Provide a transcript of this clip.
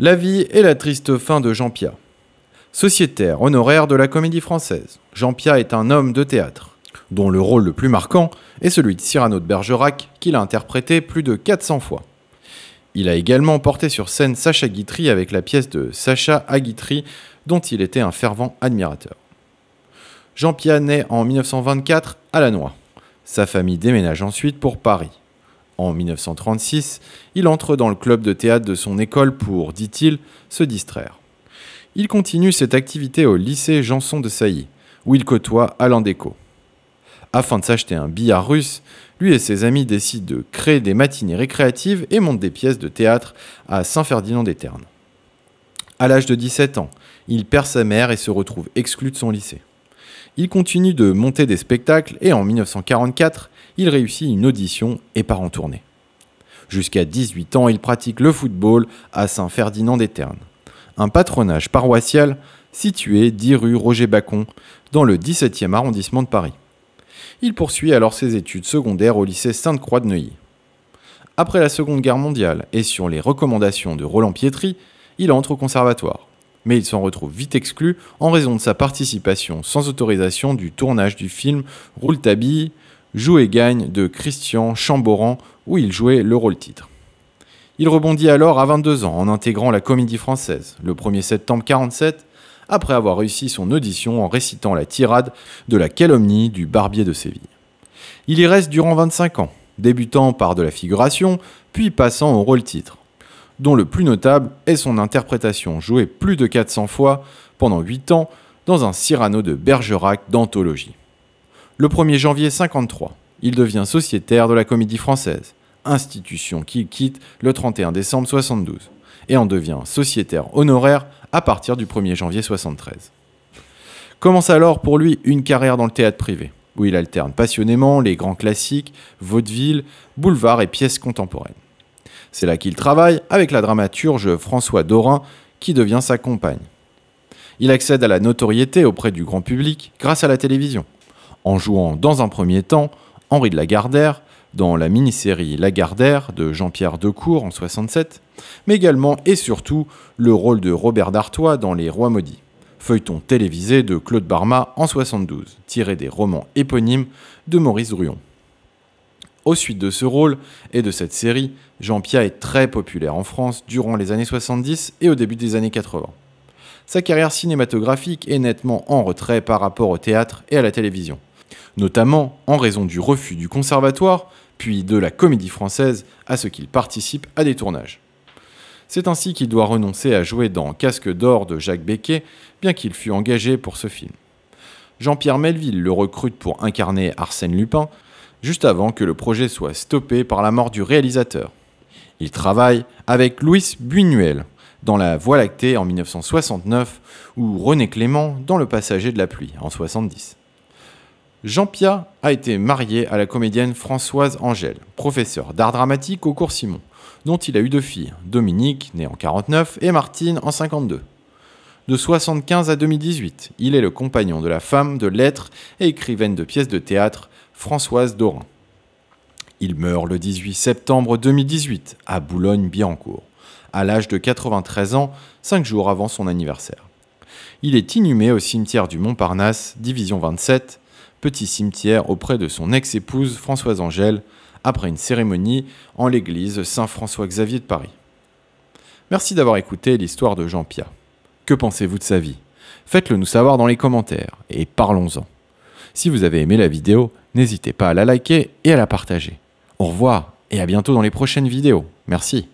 La vie et la triste fin de Jean pierre Sociétaire honoraire de la comédie française, Jean pierre est un homme de théâtre, dont le rôle le plus marquant est celui de Cyrano de Bergerac, qu'il a interprété plus de 400 fois. Il a également porté sur scène Sacha Guitry avec la pièce de Sacha Guitry, dont il était un fervent admirateur. Jean pierre naît en 1924 à Lannoy. Sa famille déménage ensuite pour Paris. En 1936, il entre dans le club de théâtre de son école pour, dit-il, se distraire. Il continue cette activité au lycée Janson de Sailly, où il côtoie Alain Déco. Afin de s'acheter un billard russe, lui et ses amis décident de créer des matinées récréatives et montent des pièces de théâtre à Saint-Ferdinand-des-Ternes. À l'âge de 17 ans, il perd sa mère et se retrouve exclu de son lycée. Il continue de monter des spectacles et en 1944, il réussit une audition et part en tournée. Jusqu'à 18 ans, il pratique le football à Saint-Ferdinand-des-Ternes, un patronage paroissial situé 10 rue Roger Bacon, dans le 17e arrondissement de Paris. Il poursuit alors ses études secondaires au lycée Sainte-Croix de Neuilly. Après la Seconde Guerre mondiale et sur les recommandations de Roland Pietri, il entre au conservatoire. Mais il s'en retrouve vite exclu en raison de sa participation sans autorisation du tournage du film Rouletabille Joue et gagne de Christian Chamboran où il jouait le rôle titre. Il rebondit alors à 22 ans en intégrant la comédie française le 1er septembre 47 après avoir réussi son audition en récitant la tirade de la calomnie du barbier de Séville. Il y reste durant 25 ans, débutant par de la figuration, puis passant au rôle titre, dont le plus notable est son interprétation jouée plus de 400 fois pendant 8 ans dans un Cyrano de Bergerac d'anthologie. Le 1er janvier 53, il devient sociétaire de la Comédie Française, institution qu'il quitte le 31 décembre 72, et en devient sociétaire honoraire à partir du 1er janvier 73. Commence alors pour lui une carrière dans le théâtre privé, où il alterne passionnément les grands classiques, vaudeville, boulevard et pièces contemporaines. C'est là qu'il travaille avec la dramaturge François Dorin, qui devient sa compagne. Il accède à la notoriété auprès du grand public grâce à la télévision, en jouant dans un premier temps Henri de Lagardère dans la mini-série Lagardère de Jean-Pierre Decourt en 67, mais également et surtout le rôle de Robert d'Artois dans Les Rois maudits, feuilleton télévisé de Claude Barma en 72, tiré des romans éponymes de Maurice Druon. Au suite de ce rôle et de cette série, Jean-Pierre est très populaire en France durant les années 70 et au début des années 80. Sa carrière cinématographique est nettement en retrait par rapport au théâtre et à la télévision notamment en raison du refus du conservatoire, puis de la comédie française, à ce qu'il participe à des tournages. C'est ainsi qu'il doit renoncer à jouer dans Casque d'or de Jacques Becquet, bien qu'il fût engagé pour ce film. Jean-Pierre Melville le recrute pour incarner Arsène Lupin, juste avant que le projet soit stoppé par la mort du réalisateur. Il travaille avec Louis Buñuel dans La Voie lactée en 1969 ou René Clément dans Le passager de la pluie en 1970. Jean-Pierre a été marié à la comédienne Françoise Angèle, professeur d'art dramatique au cours Simon, dont il a eu deux filles, Dominique, née en 49, et Martine, en 52. De 75 à 2018, il est le compagnon de la femme de lettres et écrivaine de pièces de théâtre, Françoise Dorin. Il meurt le 18 septembre 2018 à Boulogne-Billancourt, à l'âge de 93 ans, 5 jours avant son anniversaire. Il est inhumé au cimetière du Montparnasse, division 27, petit cimetière auprès de son ex-épouse Françoise Angèle, après une cérémonie en l'église Saint-François-Xavier de Paris. Merci d'avoir écouté l'histoire de Jean pierre Que pensez-vous de sa vie Faites-le nous savoir dans les commentaires et parlons-en. Si vous avez aimé la vidéo, n'hésitez pas à la liker et à la partager. Au revoir et à bientôt dans les prochaines vidéos. Merci.